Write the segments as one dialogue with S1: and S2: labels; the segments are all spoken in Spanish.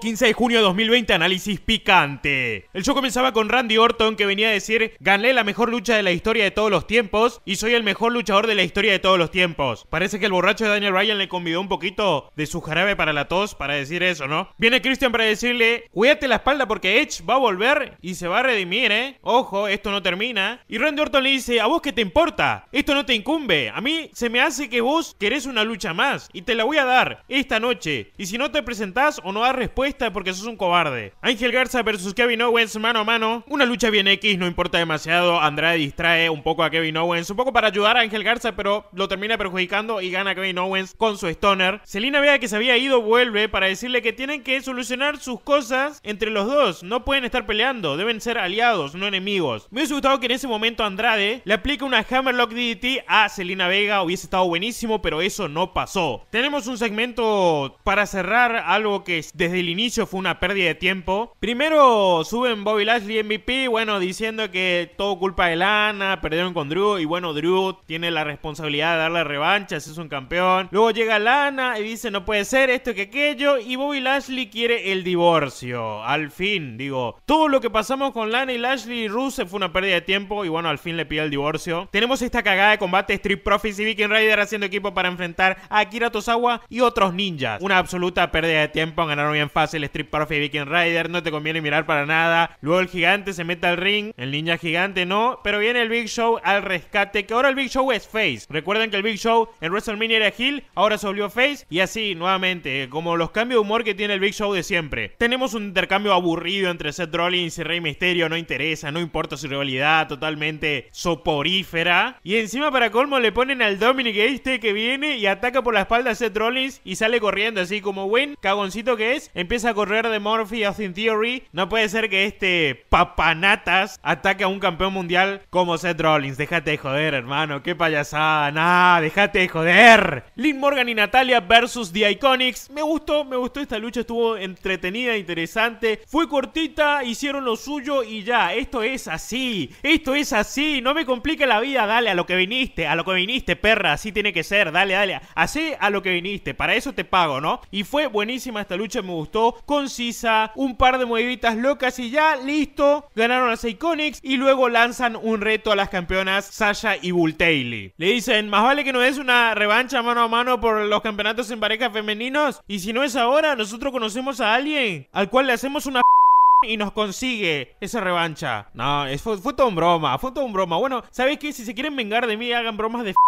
S1: 15 de junio de 2020, análisis picante. El show comenzaba con Randy Orton que venía a decir, gané la mejor lucha de la historia de todos los tiempos y soy el mejor luchador de la historia de todos los tiempos. Parece que el borracho de Daniel Ryan le convidó un poquito de su jarabe para la tos para decir eso, ¿no? Viene Christian para decirle, cuídate la espalda porque Edge va a volver y se va a redimir, ¿eh? Ojo, esto no termina. Y Randy Orton le dice, ¿a vos qué te importa? Esto no te incumbe. A mí se me hace que vos querés una lucha más y te la voy a dar esta noche. Y si no te presentás o no das respuesta porque sos un cobarde. Ángel Garza versus Kevin Owens mano a mano. Una lucha bien X, no importa demasiado. Andrade distrae un poco a Kevin Owens, un poco para ayudar a Ángel Garza, pero lo termina perjudicando y gana Kevin Owens con su stoner. Selina Vega que se había ido vuelve para decirle que tienen que solucionar sus cosas entre los dos. No pueden estar peleando, deben ser aliados, no enemigos. Me hubiese gustado que en ese momento Andrade le aplique una Hammerlock DDT a Selina Vega, hubiese estado buenísimo, pero eso no pasó. Tenemos un segmento para cerrar algo que desde el inicio fue una pérdida de tiempo. Primero suben Bobby Lashley MVP, bueno, diciendo que todo culpa de Lana, perdieron con Drew y bueno, Drew tiene la responsabilidad de darle revanchas, es un campeón. Luego llega Lana y dice no puede ser esto que aquello y Bobby Lashley quiere el divorcio. Al fin, digo, todo lo que pasamos con Lana y Lashley y Rusev fue una pérdida de tiempo y bueno, al fin le pide el divorcio. Tenemos esta cagada de combate Street Profits y Viking Rider haciendo equipo para enfrentar a Akira Tosawa y otros ninjas. Una absoluta pérdida de tiempo, ganaron bien fácil strip Profit y Viking Rider, no te conviene mirar para nada. Luego el gigante se mete al ring, el ninja gigante no, pero viene el Big Show al rescate, que ahora el Big Show es face. Recuerden que el Big Show en WrestleMania era Hill, ahora se volvió face y así nuevamente, como los cambios de humor que tiene el Big Show de siempre. Tenemos un intercambio aburrido entre Seth Rollins y Rey Misterio, no interesa, no importa su rivalidad, totalmente soporífera. Y encima para colmo le ponen al Dominic este que viene y ataca por la espalda a Seth Rollins y sale corriendo así como buen cagoncito que es empieza a correr de Morphy a Austin Theory. No puede ser que este papanatas ataque a un campeón mundial como Seth Rollins. Déjate de joder, hermano. Qué payasada. Nah, déjate de joder. Lynn Morgan y Natalia versus The Iconics. Me gustó, me gustó esta lucha. Estuvo entretenida, interesante. Fue cortita, hicieron lo suyo y ya. Esto es así. Esto es así. No me complique la vida. Dale a lo que viniste. A lo que viniste, perra. Así tiene que ser. Dale, dale. Así a lo que viniste. Para eso te pago, ¿no? Y fue buenísima esta lucha. Me gustó gustó, concisa, un par de muevitas locas y ya, listo, ganaron a Iconics y luego lanzan un reto a las campeonas Sasha y Bultaily. Le dicen, más vale que no es una revancha mano a mano por los campeonatos en pareja femeninos y si no es ahora, nosotros conocemos a alguien al cual le hacemos una y nos consigue esa revancha. No, es, fue, todo un broma, fue todo un broma. Bueno, ¿sabéis qué? Si se quieren vengar de mí, hagan bromas de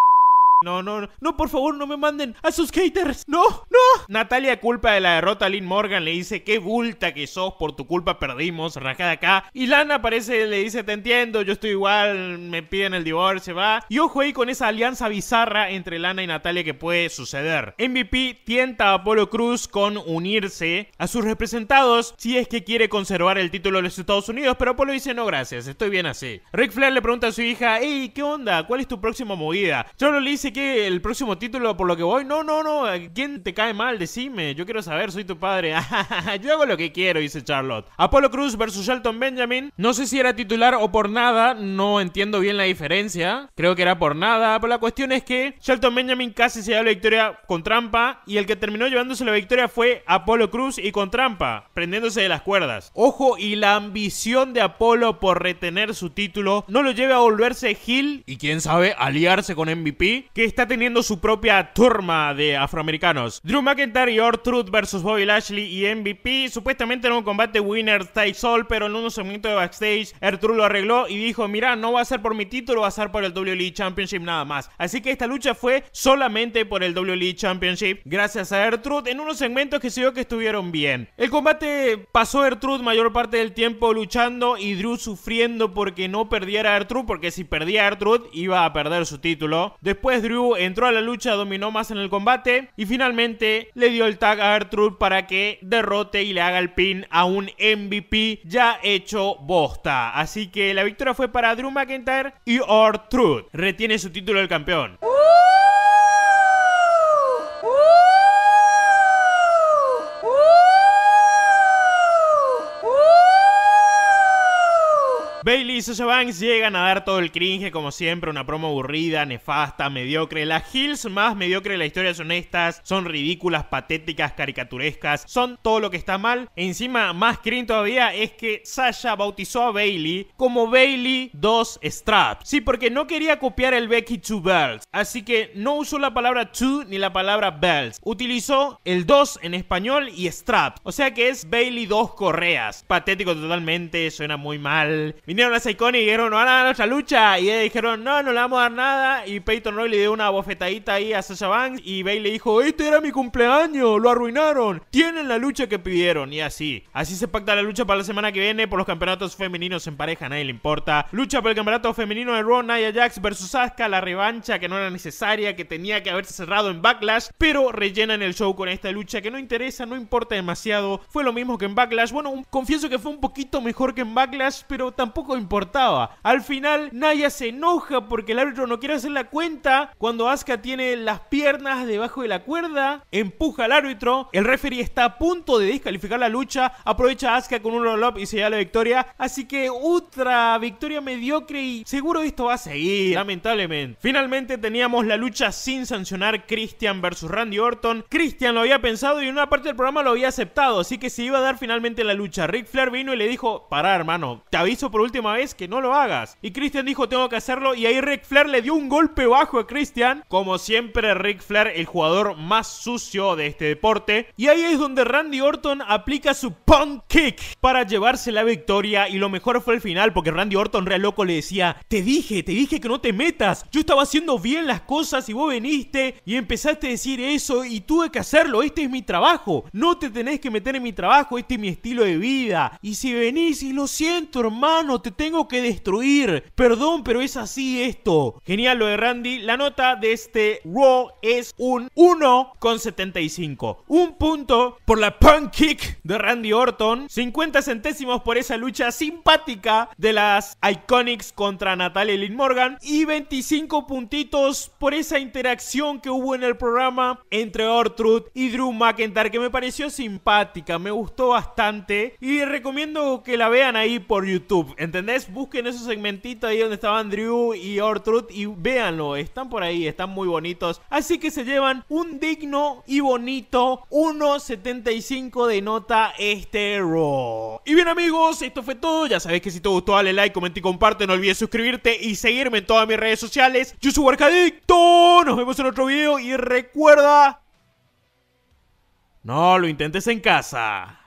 S1: No, no, no, por favor, no me manden a sus haters. No, no. Natalia culpa de la derrota a Lynn Morgan. Le dice, qué bulta que sos, por tu culpa perdimos, rajada acá. Y Lana aparece le dice, te entiendo, yo estoy igual, me piden el divorcio, va. Y ojo ahí con esa alianza bizarra entre Lana y Natalia que puede suceder. MVP tienta a Polo Cruz con unirse a sus representados si es que quiere conservar el título de los Estados Unidos, pero Apolo dice, no, gracias, estoy bien así. Rick Flair le pregunta a su hija, hey, ¿qué onda? ¿Cuál es tu próxima movida? no le dice que el próximo título por lo que voy. No, no, no. Eh, ¿Quién te cae mal? Decime. Yo quiero saber, soy tu padre. Yo hago lo que quiero, dice Charlotte. Apolo Cruz versus Shelton Benjamin. No sé si era titular o por nada. No entiendo bien la diferencia. Creo que era por nada. Pero la cuestión es que Shelton Benjamin casi se dio la victoria con trampa. Y el que terminó llevándose la victoria fue Apolo Cruz y con trampa. Prendiéndose de las cuerdas. Ojo y la ambición de Apolo por retener su título. No lo lleve a volverse Gil. Y quién sabe, aliarse con MVP. Que está teniendo su propia turma de afroamericanos. Drew McIntyre y Ortrud versus Bobby Lashley y MVP, supuestamente en un combate winner takes all, pero en un segmento de backstage, Ertrud lo arregló y dijo, mira, no va a ser por mi título, va a ser por el WWE Championship nada más. Así que esta lucha fue solamente por el WWE Championship, gracias a Ertrud, en unos segmentos que se vio que estuvieron bien. El combate pasó Ertrud mayor parte del tiempo luchando y Drew sufriendo porque no perdiera a porque si perdía a iba a perder su título. Después Drew Drew entró a la lucha, dominó más en el combate y finalmente le dio el tag a Arthur para que derrote y le haga el pin a un MVP ya hecho bosta. Así que la victoria fue para Drew McIntyre y Arthur. Retiene su título de campeón. Bailey y Sasha Banks llegan a dar todo el cringe, como siempre, una promo aburrida, nefasta, mediocre. Las heels más mediocre de la historia son estas, son ridículas, patéticas, caricaturescas, son todo lo que está mal. Encima, más cringe todavía es que Sasha bautizó a Bailey como Bailey 2 Strap. Sí, porque no quería copiar el Becky 2 Bells, así que no usó la palabra 2 ni la palabra Bells, Utilizó el 2 en español y Strap, o sea que es Bailey 2 Correas. Patético totalmente, suena muy mal a las y dijeron, no van a dar nuestra lucha. Y ellos dijeron, no, no le vamos a dar nada. Y Peyton Roy le dio una bofetadita ahí a Sasha Banks. Y Bay le dijo, este era mi cumpleaños, lo arruinaron. Tienen la lucha que pidieron. Y así. Así se pacta la lucha para la semana que viene por los campeonatos femeninos en pareja, nadie le importa. Lucha por el campeonato femenino de Raw, Nia Jax versus Asuka, la revancha que no era necesaria, que tenía que haberse cerrado en Backlash, pero rellenan el show con esta lucha que no interesa, no importa demasiado. Fue lo mismo que en Backlash. Bueno, confieso que fue un poquito mejor que en Backlash, pero tampoco importaba. Al final, Naya se enoja porque el árbitro no quiere hacer la cuenta. Cuando Asuka tiene las piernas debajo de la cuerda, empuja al árbitro. El referee está a punto de descalificar la lucha. Aprovecha a Asuka con un roll-up y se lleva la victoria. Así que otra victoria mediocre y seguro esto va a seguir, lamentablemente. Finalmente teníamos la lucha sin sancionar Christian versus Randy Orton. Christian lo había pensado y en una parte del programa lo había aceptado, así que se iba a dar finalmente la lucha. Rick Flair vino y le dijo, pará hermano, te aviso por último vez que no lo hagas. Y Christian dijo, tengo que hacerlo. Y ahí Ric Flair le dio un golpe bajo a Christian. Como siempre, Ric Flair, el jugador más sucio de este deporte. Y ahí es donde Randy Orton aplica su punk kick para llevarse la victoria. Y lo mejor fue el final, porque Randy Orton, real loco, le decía, te dije, te dije que no te metas. Yo estaba haciendo bien las cosas y vos veniste y empezaste a decir eso y tuve que hacerlo. Este es mi trabajo. No te tenés que meter en mi trabajo. Este es mi estilo de vida. Y si venís y lo siento, hermano, te tengo que destruir. Perdón, pero es así esto. Genial lo de Randy. La nota de este Raw es un 1,75. Un punto por la punk kick de Randy Orton. 50 centésimos por esa lucha simpática de las Iconics contra Natalia Lynn Morgan. Y 25 puntitos por esa interacción que hubo en el programa entre Ortrud y Drew McIntyre, que me pareció simpática, me gustó bastante. Y recomiendo que la vean ahí por YouTube. ¿entendés? Busquen esos segmentitos ahí donde estaban Drew y Ortrud y véanlo, están por ahí, están muy bonitos. Así que se llevan un digno y bonito 1.75 de nota este roll Y bien amigos, esto fue todo. Ya sabéis que si te gustó dale like, comenta y comparte. No olvides suscribirte y seguirme en todas mis redes sociales. Yo soy Warcadicto. Nos vemos en otro video y recuerda... No lo intentes en casa.